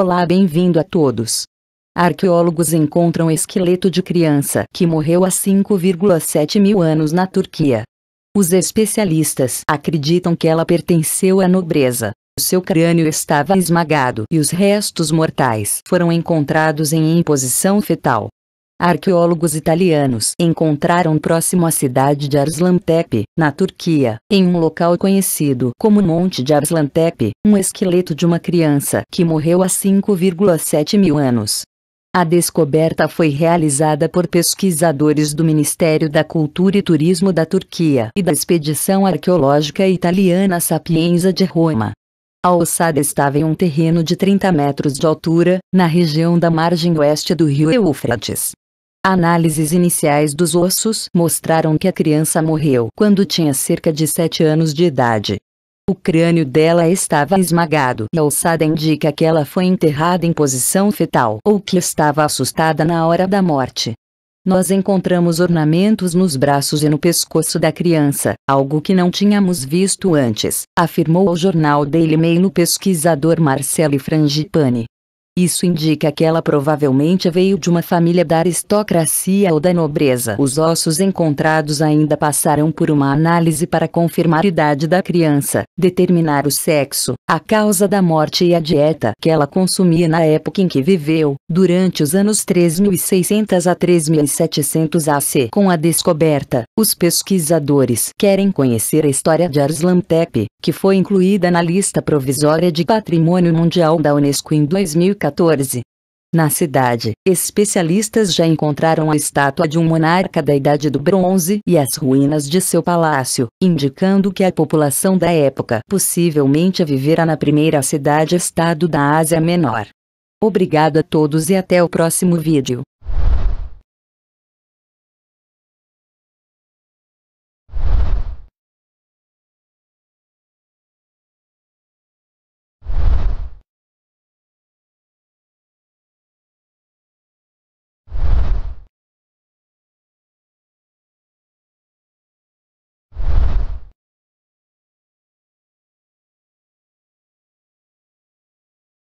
Olá, bem-vindo a todos. Arqueólogos encontram esqueleto de criança que morreu há 5,7 mil anos na Turquia. Os especialistas acreditam que ela pertenceu à nobreza. Seu crânio estava esmagado e os restos mortais foram encontrados em posição fetal. Arqueólogos italianos encontraram próximo à cidade de Arslantepe, na Turquia, em um local conhecido como Monte de Arslantepe, um esqueleto de uma criança que morreu há 5,7 mil anos. A descoberta foi realizada por pesquisadores do Ministério da Cultura e Turismo da Turquia e da Expedição Arqueológica Italiana Sapienza de Roma. A ossada estava em um terreno de 30 metros de altura, na região da margem oeste do rio Eufrates. Análises iniciais dos ossos mostraram que a criança morreu quando tinha cerca de 7 anos de idade. O crânio dela estava esmagado e a ossada indica que ela foi enterrada em posição fetal ou que estava assustada na hora da morte. Nós encontramos ornamentos nos braços e no pescoço da criança, algo que não tínhamos visto antes, afirmou ao jornal Daily Mail o pesquisador Marcelo Frangipani. Isso indica que ela provavelmente veio de uma família da aristocracia ou da nobreza. Os ossos encontrados ainda passaram por uma análise para confirmar a idade da criança, determinar o sexo, a causa da morte e a dieta que ela consumia na época em que viveu, durante os anos 3600 a 3700 AC. Com a descoberta, os pesquisadores querem conhecer a história de Arslan Tepe, que foi incluída na lista provisória de Patrimônio Mundial da Unesco em 2014. Na cidade, especialistas já encontraram a estátua de um monarca da Idade do Bronze e as ruínas de seu palácio, indicando que a população da época possivelmente viverá na primeira cidade-estado da Ásia Menor. Obrigado a todos e até o próximo vídeo.